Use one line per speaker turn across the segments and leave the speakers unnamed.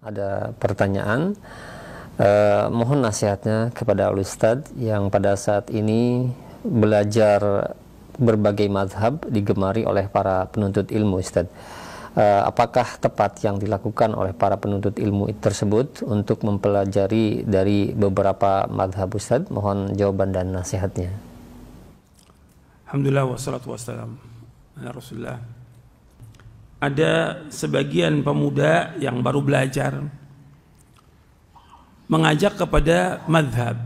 ada pertanyaan eh, mohon nasihatnya kepada Ustadz yang pada saat ini belajar berbagai madhab digemari oleh para penuntut ilmu Ustadz eh, apakah tepat yang dilakukan oleh para penuntut ilmu tersebut untuk mempelajari dari beberapa madhab Ustadz mohon jawaban dan nasihatnya Alhamdulillah wassalatu wassalam Rasulullah ada sebagian pemuda yang baru belajar mengajak kepada madhab.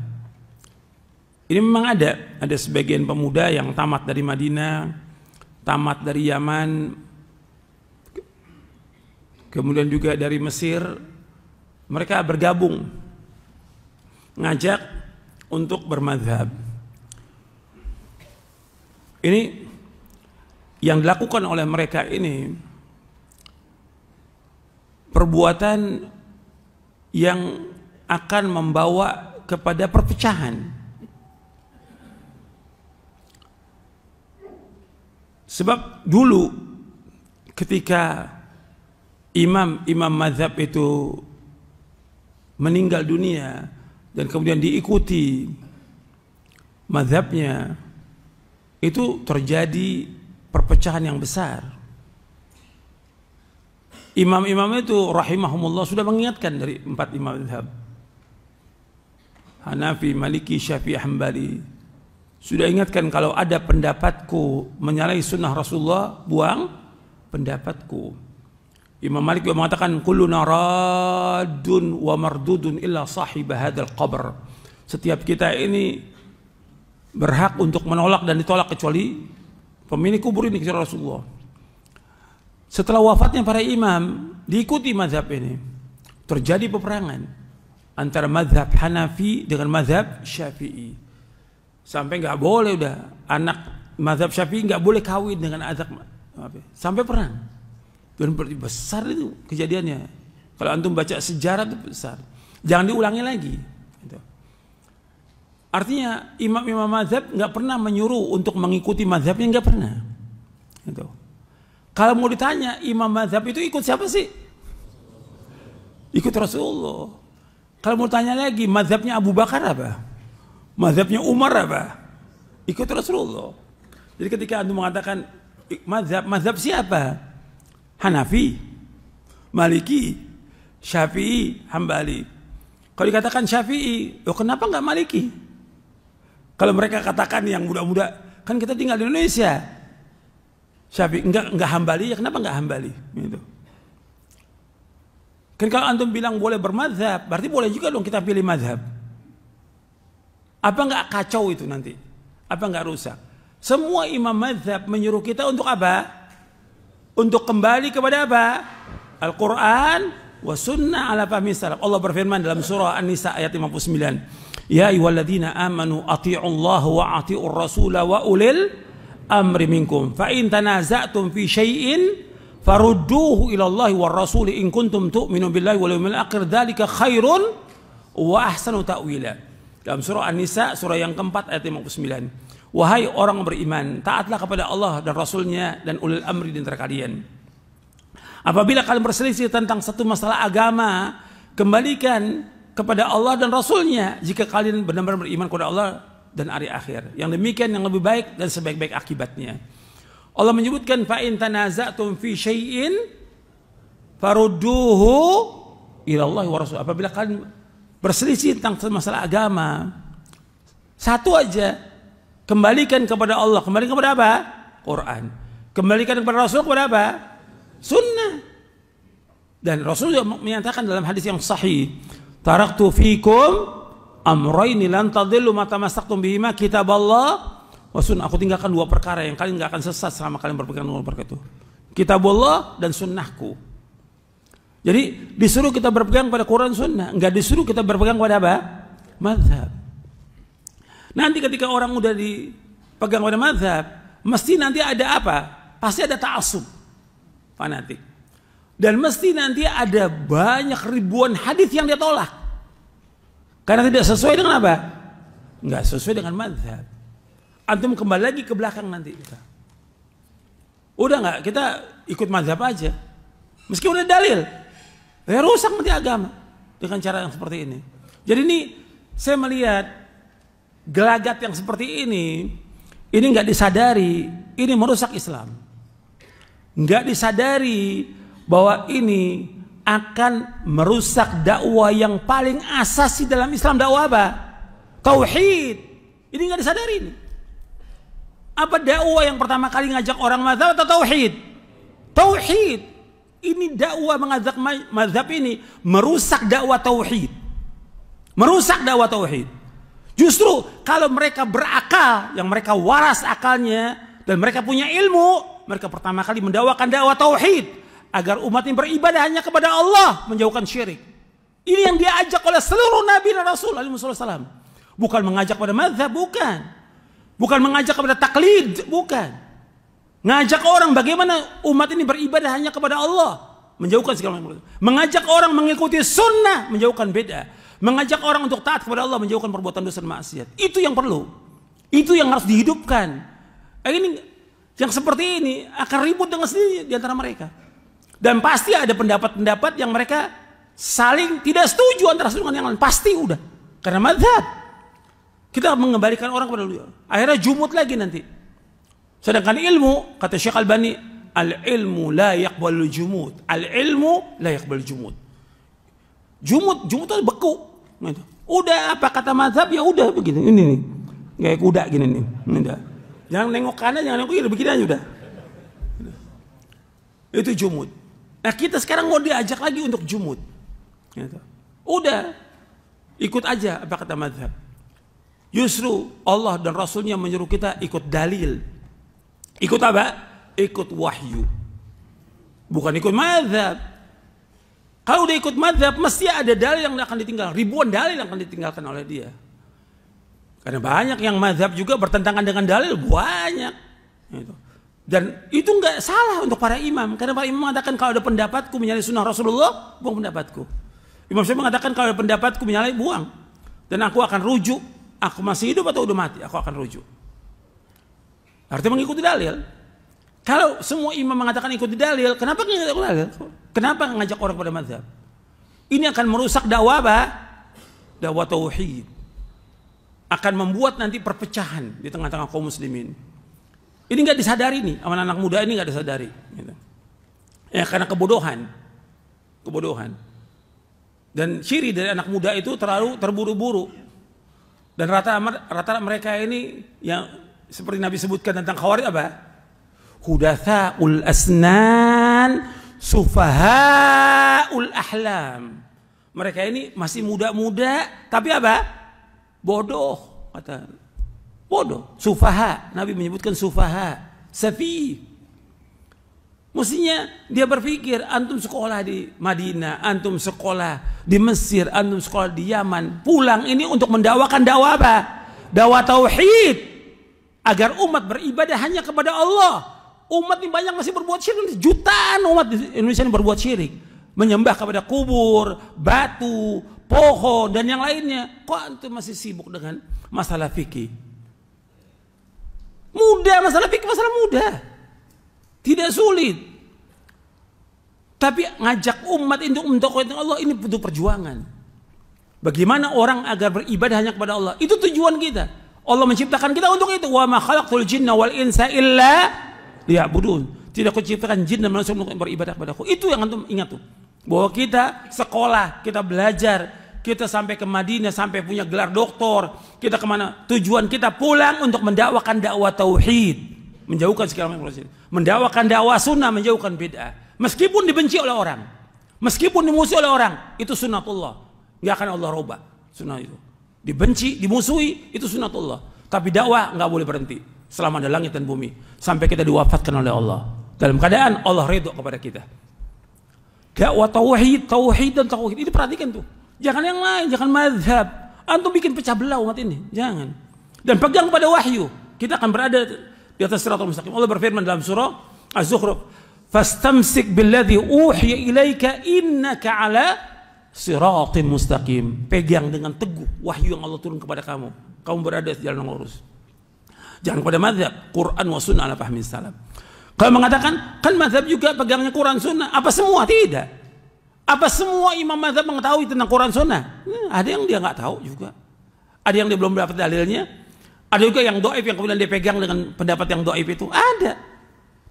Ini memang ada, ada sebagian pemuda yang tamat dari Madinah, tamat dari Yaman, kemudian juga dari Mesir, mereka bergabung, ngajak untuk bermadhab. Ini yang dilakukan oleh mereka ini perbuatan yang akan membawa kepada perpecahan. Sebab dulu ketika imam-imam mazhab itu meninggal dunia dan kemudian diikuti mazhabnya itu terjadi perpecahan yang besar. Imam-imam itu rahimahumullah sudah mengingatkan dari empat imam madhab. Hanafi, Maliki, Syafi'i, Hambali. Sudah ingatkan kalau ada pendapatku menyalahi sunnah Rasulullah, buang pendapatku. Imam Malik juga mengatakan kulluna radun wa mardudun illa sahib hadzal qabr. Setiap kita ini berhak untuk menolak dan ditolak kecuali pemilik kubur ini kecuali Rasulullah. Setelah wafatnya para imam, diikuti mazhab ini. Terjadi peperangan antara mazhab Hanafi dengan mazhab Syafi'i. Sampai nggak boleh udah anak mazhab Syafi'i nggak boleh kawin dengan azab sampai perang. Dan besar itu kejadiannya. Kalau antum baca sejarah itu besar. Jangan diulangi lagi. Gitu. Artinya imam-imam mazhab nggak pernah menyuruh untuk mengikuti mazhabnya nggak pernah. itu kalau mau ditanya imam mazhab itu ikut siapa sih? Ikut Rasulullah. Kalau mau tanya lagi mazhabnya Abu Bakar apa? Mazhabnya Umar apa? Ikut Rasulullah. Jadi ketika anda mengatakan mazhab, mazhab siapa? Hanafi, Maliki, Syafi'i, Hambali. Kalau dikatakan Syafi'i, oh kenapa nggak Maliki? Kalau mereka katakan yang muda-muda, kan kita tinggal di Indonesia. Syafi'i enggak enggak hambali ya kenapa enggak hambali gitu. Kan kalau antum bilang boleh bermadhab, berarti boleh juga dong kita pilih madhab. Apa enggak kacau itu nanti? Apa enggak rusak? Semua imam madhab menyuruh kita untuk apa? Untuk kembali kepada apa? Al-Quran wa sunnah ala fahmi salaf. Allah berfirman dalam surah An-Nisa ayat 59. Ya ayyuhalladzina amanu Allah wa ati'u rasulah wa ulil amri minkum fa in tanaza'tum fi syai'in farudduhu ila Allah wa rasul in kuntum tu'minu billahi wal yawmil akhir dzalika khairun wa ahsanu ta'wila dalam surah An-Nisa surah yang keempat ayat 59 wahai orang beriman taatlah kepada Allah dan rasulnya dan ulil amri di antara kalian apabila kalian berselisih tentang satu masalah agama kembalikan kepada Allah dan rasulnya jika kalian benar-benar beriman kepada Allah dan hari akhir. Yang demikian yang lebih baik dan sebaik-baik akibatnya. Allah menyebutkan fa in tanaza'tum fi syai'in farudduhu ila Allah wa rasul. Apabila kalian berselisih tentang masalah agama, satu aja kembalikan kepada Allah, kembalikan kepada apa? Quran. Kembalikan kepada Rasul kepada apa? Sunnah. Dan Rasul juga menyatakan dalam hadis yang sahih, "Taraktu fikum amroini lan tadillu mata masaktum bihima kitab Allah wa sunnah. Aku tinggalkan dua perkara yang kalian gak akan sesat selama kalian berpegang dengan perkara itu. Kitab Allah dan sunnahku. Jadi disuruh kita berpegang pada Quran sunnah, nggak disuruh kita berpegang pada apa? Madhab. Nanti ketika orang udah dipegang pada madhab, mesti nanti ada apa? Pasti ada ta'asub, fanatik. Dan mesti nanti ada banyak ribuan hadis yang dia tolak. Karena tidak sesuai dengan apa? Nggak sesuai dengan madhab. Antum kembali lagi ke belakang nanti. Kita. Udah nggak kita ikut madhab aja. Meski udah dalil. Ya rusak nanti agama. Dengan cara yang seperti ini. Jadi ini saya melihat gelagat yang seperti ini. Ini nggak disadari. Ini merusak Islam. Nggak disadari bahwa ini akan merusak dakwah yang paling asasi dalam Islam dakwah apa? Tauhid. Ini nggak disadari ini. Apa dakwah yang pertama kali ngajak orang mazhab atau tauhid? Tauhid. Ini dakwah mengajak mazhab ini merusak dakwah tauhid. Merusak dakwah tauhid. Justru kalau mereka berakal, yang mereka waras akalnya dan mereka punya ilmu, mereka pertama kali mendakwakan dakwah tauhid agar umat ini beribadah hanya kepada Allah menjauhkan syirik. Ini yang dia ajak oleh seluruh Nabi dan Rasul Alaihissalam. Bukan mengajak pada mazhab, bukan. Bukan mengajak kepada taklid, bukan. Ngajak orang bagaimana umat ini beribadah hanya kepada Allah. Menjauhkan segala macam. Mengajak orang mengikuti sunnah, menjauhkan beda. Mengajak orang untuk taat kepada Allah, menjauhkan perbuatan dosa dan maksiat. Itu yang perlu. Itu yang harus dihidupkan. Ini yang seperti ini akan ribut dengan sendiri di antara mereka. Dan pasti ada pendapat-pendapat yang mereka saling tidak setuju antara satu dengan yang lain. Pasti udah. Karena madhab. Kita mengembalikan orang kepada beliau. Akhirnya jumut lagi nanti. Sedangkan ilmu, kata Syekh Al-Bani, al-ilmu layak boleh jumut. Al-ilmu layak boleh jumut. Jumut, jumut itu beku. Gitu. Udah apa kata madhab ya udah begitu. Ini nih. Kayak kuda gini nih. Udah. Jangan nengok kanan, jangan nengok kiri, begini aja udah. Gitu. Itu jumut. Nah kita sekarang mau diajak lagi untuk jumud. Gitu. Udah, ikut aja apa kata madhab. Justru Allah dan Rasulnya menyuruh kita ikut dalil. Ikut apa? Ikut wahyu. Bukan ikut madhab. Kalau udah ikut madhab, mesti ada dalil yang akan ditinggal. Ribuan dalil yang akan ditinggalkan oleh dia. Karena banyak yang madhab juga bertentangan dengan dalil. Banyak. Gitu. Dan itu nggak salah untuk para imam. Karena para imam mengatakan kalau ada pendapatku menyalahi sunnah Rasulullah, buang pendapatku. Imam saya mengatakan kalau ada pendapatku menyalahi, buang. Dan aku akan rujuk. Aku masih hidup atau udah mati, aku akan rujuk. Artinya mengikuti dalil. Kalau semua imam mengatakan ikuti dalil, kenapa ngajak dalil? Kenapa ngajak orang pada mazhab? Ini akan merusak dakwah apa? Dakwah tauhid. Akan membuat nanti perpecahan di tengah-tengah kaum muslimin. Ini nggak disadari nih, aman anak muda ini nggak disadari. Gitu. Ya karena kebodohan, kebodohan. Dan ciri dari anak muda itu terlalu terburu-buru. Dan rata rata mereka ini yang seperti Nabi sebutkan tentang khawarij apa? ul asnan ul ahlam. Mereka ini masih muda-muda tapi apa? Bodoh kata bodoh sufaha Nabi menyebutkan sufaha safi Mestinya dia berpikir antum sekolah di Madinah, antum sekolah di Mesir, antum sekolah di Yaman, pulang ini untuk mendawakan dakwah apa? Dakwah tauhid agar umat beribadah hanya kepada Allah. Umat ini banyak masih berbuat syirik, jutaan umat di Indonesia ini berbuat syirik, menyembah kepada kubur, batu, pohon dan yang lainnya. Kok antum masih sibuk dengan masalah fikih? Mudah masalah fikih masalah mudah. Tidak sulit. Tapi ngajak umat untuk mendekatkan Allah ini butuh perjuangan. Bagaimana orang agar beribadah hanya kepada Allah? Itu tujuan kita. Allah menciptakan kita untuk itu. Wa ma khalaqtul jinna wal insa illa liya'budun. Tidak ciptakan jin dan manusia untuk beribadah kepadaku. Itu yang antum ingat tuh. Bahwa kita sekolah, kita belajar, kita sampai ke Madinah sampai punya gelar doktor, kita kemana? Tujuan kita pulang untuk mendakwakan dakwah tauhid, menjauhkan segala macam mendakwakan dakwah sunnah, menjauhkan bid'ah. Meskipun dibenci oleh orang, meskipun dimusuhi oleh orang, itu sunnatullah. Nggak akan Allah rubah sunnah itu. Dibenci, dimusuhi, itu sunnatullah. Tapi dakwah nggak boleh berhenti selama ada langit dan bumi sampai kita diwafatkan oleh Allah dalam keadaan Allah ridho kepada kita dakwah tauhid tauhid dan tauhid itu perhatikan tuh Jangan yang lain, jangan madhab. Antum bikin pecah belah umat ini. Jangan. Dan pegang pada wahyu. Kita akan berada di atas siratul mustaqim. Allah berfirman dalam surah Az-Zukhruf, "Fastamsik billadhi uhya ilaika innaka ala siratim mustaqim." Pegang dengan teguh wahyu yang Allah turun kepada kamu. Kamu berada di jalan lurus. Jangan pada madhab, Quran wa sunnah ala fahmin salam. Kalau mengatakan, kan madhab juga pegangnya Quran sunnah. Apa semua? Tidak. Apa semua imam mazhab mengetahui tentang Quran Sunnah? Hmm, ada yang dia nggak tahu juga. Ada yang dia belum dapat dalilnya. Ada juga yang doib yang kemudian dia pegang dengan pendapat yang doib itu. Ada.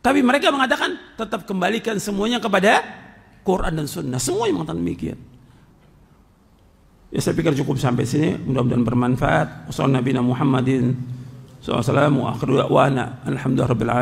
Tapi mereka mengatakan tetap kembalikan semuanya kepada Quran dan Sunnah. Semua yang mengatakan demikian. Ya saya pikir cukup sampai sini. Mudah-mudahan bermanfaat. Wassalamualaikum Muhammadin. Assalamualaikum warahmatullahi wabarakatuh. Alhamdulillah